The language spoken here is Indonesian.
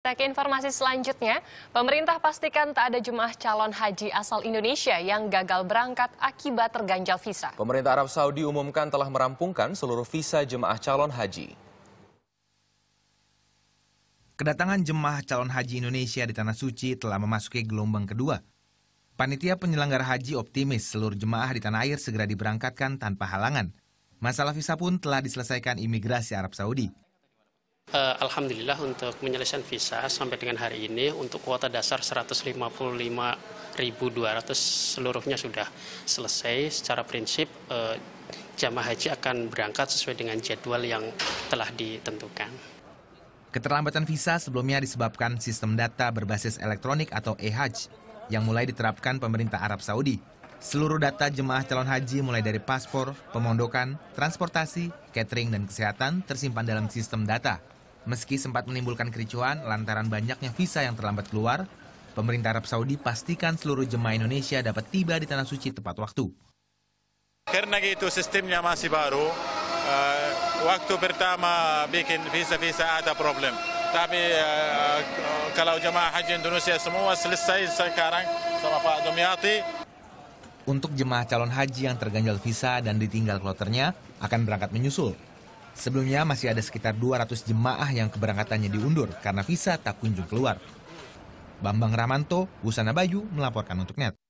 Kita ke informasi selanjutnya, pemerintah pastikan tak ada jemaah calon haji asal Indonesia yang gagal berangkat akibat terganjal visa. Pemerintah Arab Saudi umumkan telah merampungkan seluruh visa jemaah calon haji. Kedatangan jemaah calon haji Indonesia di Tanah Suci telah memasuki gelombang kedua. Panitia penyelenggara haji optimis seluruh jemaah di tanah air segera diberangkatkan tanpa halangan. Masalah visa pun telah diselesaikan imigrasi Arab Saudi. Uh, Alhamdulillah untuk penyelesaian visa sampai dengan hari ini untuk kuota dasar 155.200 seluruhnya sudah selesai secara prinsip uh, jamaah haji akan berangkat sesuai dengan jadwal yang telah ditentukan. Keterlambatan visa sebelumnya disebabkan sistem data berbasis elektronik atau e-hajj yang mulai diterapkan pemerintah Arab Saudi Seluruh data jemaah calon haji mulai dari paspor, pemondokan, transportasi, catering, dan kesehatan tersimpan dalam sistem data Meski sempat menimbulkan kericuan lantaran banyaknya visa yang terlambat keluar, pemerintah Arab Saudi pastikan seluruh jemaah Indonesia dapat tiba di Tanah Suci tepat waktu. Karena itu sistemnya masih baru, eh, waktu pertama bikin visa-visa ada problem. Tapi eh, kalau jemaah haji Indonesia semua selesai sekarang sama Pak Dumyati, untuk jemaah calon haji yang terganjal visa dan ditinggal kloternya akan berangkat menyusul. Sebelumnya masih ada sekitar 200 jemaah yang keberangkatannya diundur karena visa tak kunjung keluar. Bambang Ramanto, Busana Bayu melaporkan untuk net.